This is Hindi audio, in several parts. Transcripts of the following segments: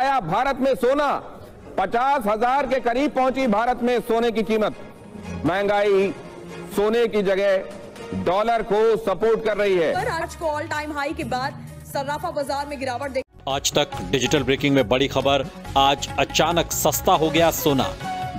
आया भारत में सोना पचास हजार के करीब पहुंची भारत में सोने की कीमत महंगाई सोने की जगह डॉलर को सपोर्ट कर रही है आज को ऑल टाइम हाई के बाद सर्राफा बाजार में गिरावट आज तक डिजिटल ब्रेकिंग में बड़ी खबर आज अचानक सस्ता हो गया सोना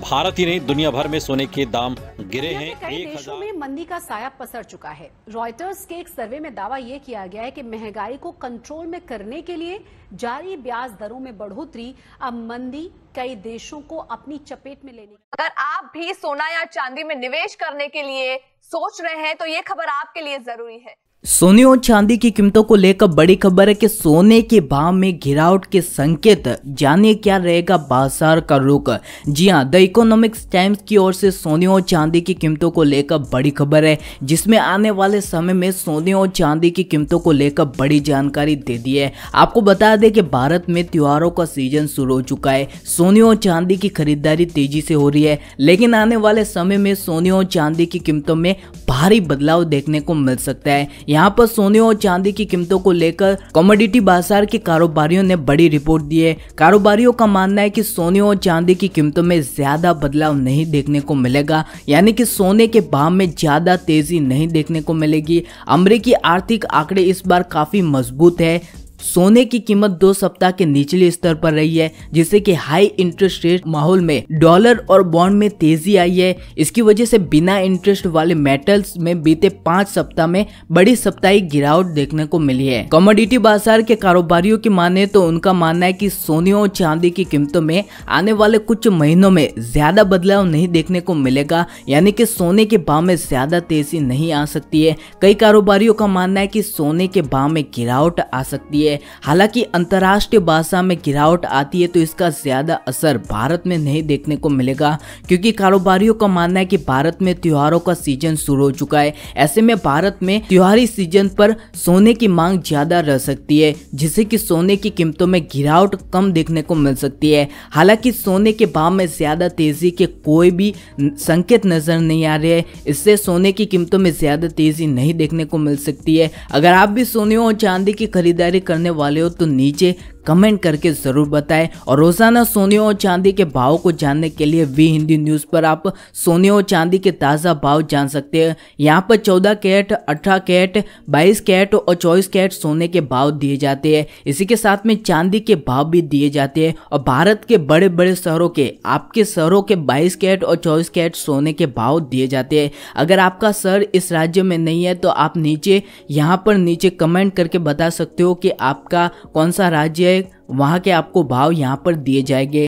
भारत ही नहीं दुनिया भर में सोने के दाम गिरे हैं कई देशों में मंदी का साया पसर चुका है रॉयटर्स के एक सर्वे में दावा यह किया गया है कि महंगाई को कंट्रोल में करने के लिए जारी ब्याज दरों में बढ़ोतरी अब मंदी कई देशों को अपनी चपेट में लेने अगर आप भी सोना या चांदी में निवेश करने के लिए सोच रहे हैं तो ये खबर आपके लिए जरूरी है सोने और चांदी की कीमतों को लेकर बड़ी खबर है कि सोने के भाव में गिरावट के संकेत जानिए क्या रहेगा बाजार का रुख जी हाँ द इकोनॉमिक्स टाइम्स की ओर से सोने और चांदी की कीमतों को लेकर बड़ी खबर है जिसमें आने वाले समय में सोने और चांदी की कीमतों को लेकर बड़ी जानकारी दे दी है आपको बता दें कि भारत में त्योहारों का सीजन शुरू हो चुका है सोने और चांदी की खरीदारी तेजी से हो रही है लेकिन आने वाले समय में सोने और चांदी की कीमतों में भारी बदलाव देखने को मिल सकता है यहाँ पर सोने और चांदी की कीमतों को लेकर कॉमोडिटी बाजार के कारोबारियों ने बड़ी रिपोर्ट दी है कारोबारियों का मानना है कि सोने और चांदी की कीमतों में ज्यादा बदलाव नहीं देखने को मिलेगा यानी कि सोने के भाव में ज्यादा तेजी नहीं देखने को मिलेगी अमरीकी आर्थिक आंकड़े इस बार काफी मजबूत है सोने की कीमत दो सप्ताह के निचले स्तर पर रही है जिससे कि हाई इंटरेस्ट रेट माहौल में डॉलर और बॉन्ड में तेजी आई है इसकी वजह से बिना इंटरेस्ट वाले मेटल्स में बीते पांच सप्ताह में बड़ी सप्ताहिक गिरावट देखने को मिली है कॉमोडिटी बाजार के कारोबारियों की माने तो उनका मानना है की सोने और चांदी की कीमतों में आने वाले कुछ महीनों में ज्यादा बदलाव नहीं देखने को मिलेगा यानी की सोने के भाव में ज्यादा तेजी नहीं आ सकती है कई कारोबारियों का मानना है की सोने के भाव में गिरावट आ सकती है है हालांकि अंतर्राष्ट्रीय बाजार में गिरावट आती है तो इसका ज़्यादा असर भारत में नहीं देखने को मिलेगा क्योंकि कारोबारियों का मानना है कि भारत में त्योहारों का सीजन शुरू हो चुका है ऐसे में भारत में त्योहारी सीजन पर सोने की मांग ज़्यादा रह सकती है जिससे कि सोने की कीमतों में गिरावट कम देखने को मिल सकती है हालांकि सोने के भाव में ज़्यादा तेज़ी के कोई भी संकेत नज़र नहीं आ रहे हैं इससे सोने की कीमतों में ज़्यादा तेज़ी नहीं देखने को मिल सकती है अगर आप भी सोने और चांदी की खरीदारी करने करने वाले हो तो नीचे कमेंट करके ज़रूर बताएं और रोज़ाना सोने और चांदी के भाव को जानने के लिए वी हिंदी न्यूज़ पर आप सोने और चांदी के ताज़ा भाव जान सकते हैं यहाँ पर चौदह कैरेट अठारह कैरेट बाईस कैरेट और चौबीस कैरेट सोने के भाव दिए जाते हैं इसी के साथ में चांदी के भाव भी दिए जाते हैं और भारत के बड़े बड़े शहरों के आपके शहरों के बाईस कैरेट और चौबीस कैरेट सोने के भाव दिए जाते हैं अगर आपका शहर इस राज्य में नहीं है तो आप नीचे यहाँ पर नीचे कमेंट करके बता सकते हो कि आपका कौन सा राज्य है वहाँ के आपको भाव यहाँ पर दिए जाएंगे